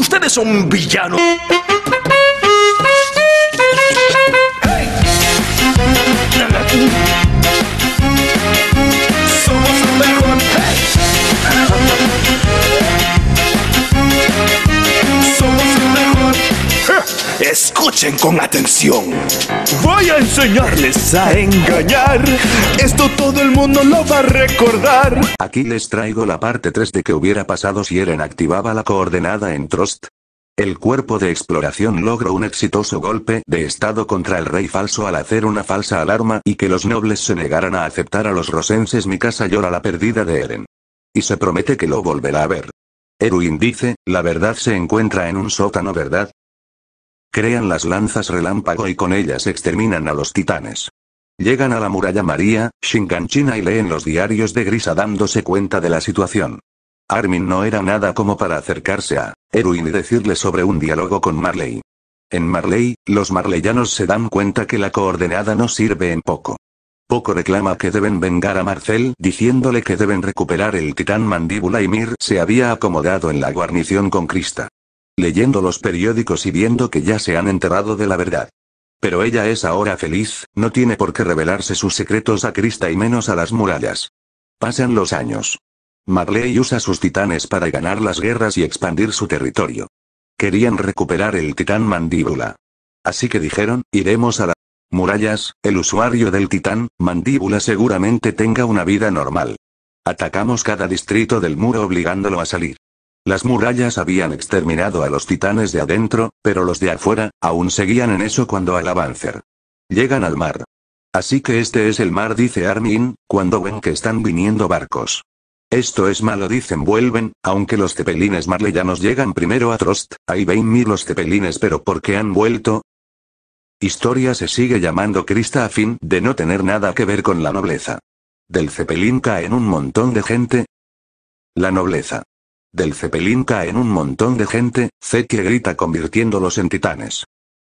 Ustedes son villanos. Escuchen con atención. Voy a enseñarles a engañar. Esto todo el mundo lo va a recordar. Aquí les traigo la parte 3 de que hubiera pasado si Eren activaba la coordenada en Trost. El cuerpo de exploración logró un exitoso golpe de estado contra el rey falso al hacer una falsa alarma y que los nobles se negaran a aceptar a los rosenses. Mi casa llora la pérdida de Eren. Y se promete que lo volverá a ver. Erwin dice, la verdad se encuentra en un sótano, ¿verdad? Crean las lanzas relámpago y con ellas exterminan a los titanes. Llegan a la muralla María, Shinganchina y leen los diarios de Grisa dándose cuenta de la situación. Armin no era nada como para acercarse a Erwin y decirle sobre un diálogo con Marley. En Marley, los marleyanos se dan cuenta que la coordenada no sirve en poco. Poco reclama que deben vengar a Marcel, diciéndole que deben recuperar el titán mandíbula y Mir se había acomodado en la guarnición con Crista leyendo los periódicos y viendo que ya se han enterado de la verdad. Pero ella es ahora feliz, no tiene por qué revelarse sus secretos a Krista y menos a las murallas. Pasan los años. Marley usa sus titanes para ganar las guerras y expandir su territorio. Querían recuperar el titán mandíbula. Así que dijeron, iremos a las murallas, el usuario del titán, mandíbula seguramente tenga una vida normal. Atacamos cada distrito del muro obligándolo a salir. Las murallas habían exterminado a los titanes de adentro, pero los de afuera, aún seguían en eso cuando al avancer. Llegan al mar. Así que este es el mar, dice Armin, cuando ven que están viniendo barcos. Esto es malo, dicen, vuelven, aunque los cepelines marleyanos llegan primero a Trost, hay ven mil los cepelines, pero ¿por qué han vuelto? Historia se sigue llamando Crista a fin de no tener nada que ver con la nobleza. Del cepelín caen un montón de gente. La nobleza. Del cepelín caen un montón de gente, Zeke grita convirtiéndolos en titanes.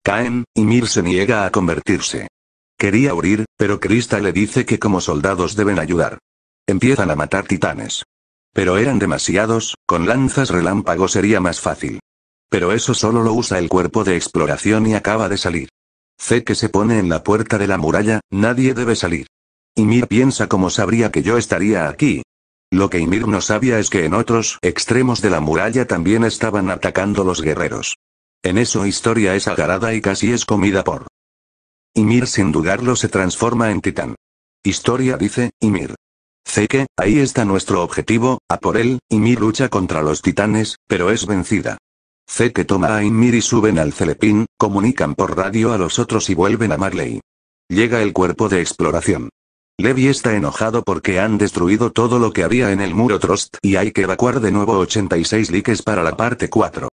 Caen, y Mir se niega a convertirse. Quería huir, pero Krista le dice que como soldados deben ayudar. Empiezan a matar titanes. Pero eran demasiados, con lanzas relámpago sería más fácil. Pero eso solo lo usa el cuerpo de exploración y acaba de salir. Zeke se pone en la puerta de la muralla, nadie debe salir. Y Mir piensa cómo sabría que yo estaría aquí, lo que Ymir no sabía es que en otros extremos de la muralla también estaban atacando los guerreros. En eso Historia es agarrada y casi es comida por. Ymir sin dudarlo se transforma en titán. Historia dice, Ymir. Sé que, ahí está nuestro objetivo, a por él, Ymir lucha contra los titanes, pero es vencida. Que toma a Ymir y suben al Celepín, comunican por radio a los otros y vuelven a Marley. Llega el cuerpo de exploración. Levi está enojado porque han destruido todo lo que había en el muro Trost y hay que evacuar de nuevo 86 likes para la parte 4.